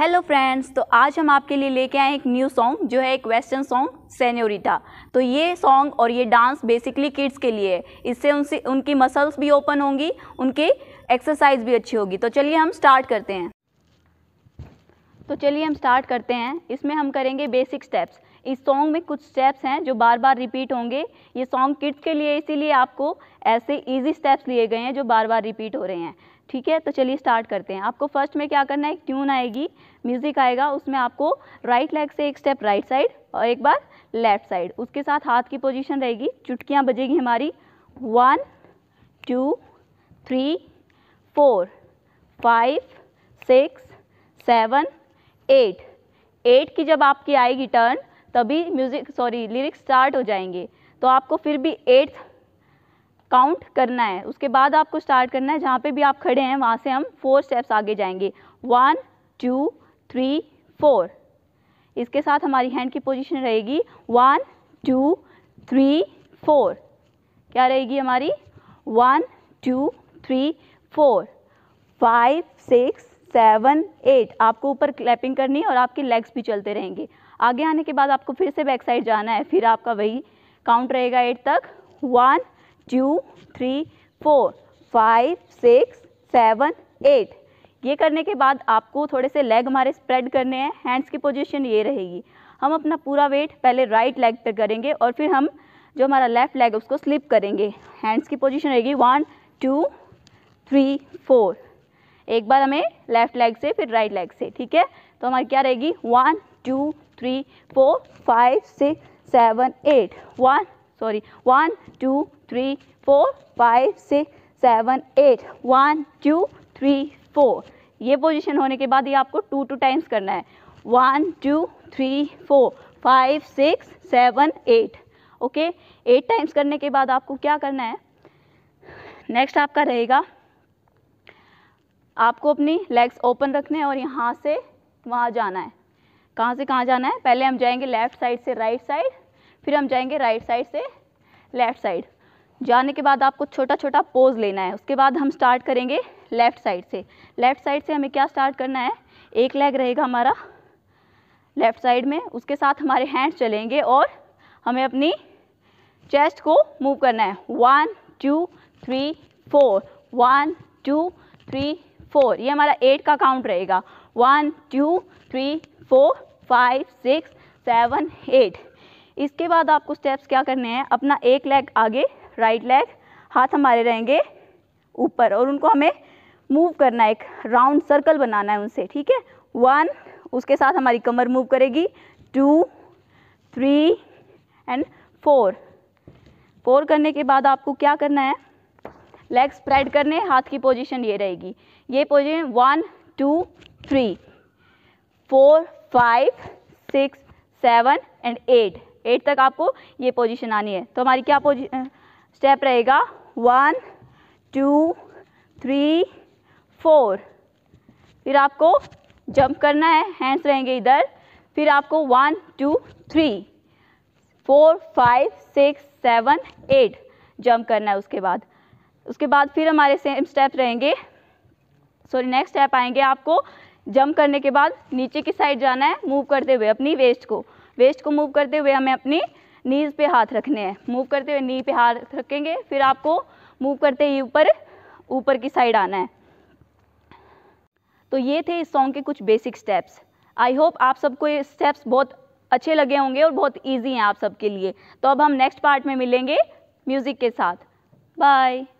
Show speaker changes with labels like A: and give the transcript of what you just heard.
A: hello friends तो आज हम आपके लिए लेके आए एक न्यू सॉन्ग जो है एक वेस्टर्न सॉन्ग सेन्योरिटा तो ये सॉन्ग और ये डांस बेसिकली किड्स के लिए है इससे उनसे उनकी मसल्स भी ओपन होंगी उनकी एक्सरसाइज भी अच्छी होगी तो चलिए हम स्टार्ट करते हैं तो चलिए हम स्टार्ट करते हैं इसमें हम करेंगे बेसिक स्टेप्स इस सॉन्ग में कुछ स्टेप्स हैं जो बार बार रिपीट होंगे ये सॉन्ग किड्स के लिए इसीलिए आपको ऐसे इजी स्टेप्स लिए गए हैं जो बार बार रिपीट हो रहे हैं ठीक है तो चलिए स्टार्ट करते हैं आपको फर्स्ट में क्या करना है ट्यून आएगी म्यूज़िक आएगा उसमें आपको राइट लेग से एक स्टेप राइट साइड और एक बार लेफ़्ट साइड उसके साथ हाथ की पोजीशन रहेगी चुटकियाँ बजेगी हमारी one two three four five six seven eight eight की जब आपकी आएगी टर्न तभी म्यूज़िक सॉरी लिरिक्स स्टार्ट हो जाएंगे तो आपको फिर भी एट्थ काउंट करना है उसके बाद आपको स्टार्ट करना है जहाँ पे भी आप खड़े हैं वहाँ से हम फोर स्टेप्स आगे जाएंगे वन टू थ्री फोर इसके साथ हमारी हैंड की पोजीशन रहेगी वन टू थ्री फोर क्या रहेगी हमारी one two three four five six seven eight आपको ऊपर क्लैपिंग करनी है और आपके लेग्स भी चलते रहेंगे आगे आने के बाद आपको फिर से बैक साइड जाना है फिर आपका वही काउंट रहेगा एट तक one two three four five six seven eight ये करने के बाद आपको थोड़े से लेग हमारे स्प्रेड करने हैं हैंड्स की पोजीशन ये रहेगी हम अपना पूरा वेट पहले राइट लेग पे करेंगे और फिर हम जो हमारा लेफ़्ट लेग उसको स्लिप करेंगे हैंड्स की पोजीशन रहेगी वन टू थ्री फोर एक बार हमें लेफ़्ट लेग से फिर राइट लेग से ठीक है तो हमारी क्या रहेगी one two three four five six seven eight one sorry one two three four five six seven eight one two three four ये पोजीशन होने के बाद ये आपको टू टू टाइम्स करना है one two three four five six seven eight okay eight times करने के बाद आपको क्या करना है नेक्स्ट आपका रहेगा आपको अपनी लेग्स ओपन रखने हैं और यहाँ से वहाँ जाना है कहाँ से कहाँ जाना है पहले हम जाएंगे लेफ़्ट साइड से राइट right साइड फिर हम जाएंगे राइट right साइड से लेफ़्ट साइड जाने के बाद आपको छोटा छोटा पोज लेना है उसके बाद हम स्टार्ट करेंगे लेफ़्ट साइड से लेफ़्ट साइड से हमें क्या स्टार्ट करना है एक लेग रहेगा हमारा लेफ़्ट साइड में उसके साथ हमारे हैंड्स चलेंगे और हमें अपनी चेस्ट को मूव करना है one two three four one two three four ये हमारा एट का काउंट रहेगा one two three four five six seven eight इसके बाद आपको स्टेप्स क्या करने हैं अपना एक लेग आगे राइट लेग हाथ हमारे रहेंगे ऊपर और उनको हमें मूव करना है एक राउंड सर्कल बनाना है उनसे ठीक है वन उसके साथ हमारी कमर मूव करेगी two three and four four करने के बाद आपको क्या करना है लेग स्प्रेड करने हाथ की पोजीशन ये रहेगी ये position one two three four five six seven and eight eight तक आपको ये पोजीशन आनी है तो हमारी क्या पोजी स्टेप रहेगा वन टू थ्री फोर फिर आपको जंप करना है हैंड्स रहेंगे इधर फिर आपको one two three four five six seven eight jump करना है उसके बाद उसके बाद फिर हमारे सेम स्टेप रहेंगे सॉरी नेक्स्ट स्टेप आएंगे आपको जंप करने के बाद नीचे की साइड जाना है मूव करते हुए अपनी वेस्ट को वेस्ट को मूव करते हुए हमें अपनी नीज पे हाथ रखने हैं मूव करते हुए नी पे हाथ रखेंगे फिर आपको मूव करते ही ऊपर ऊपर की साइड आना है तो ये थे इस सॉन्ग के कुछ बेसिक स्टेप्स आई होप आप सबको ये स्टेप्स बहुत अच्छे लगे होंगे और बहुत ईजी हैं आप सबके लिए तो अब हम नेक्स्ट पार्ट में मिलेंगे म्यूज़िक के साथ बाय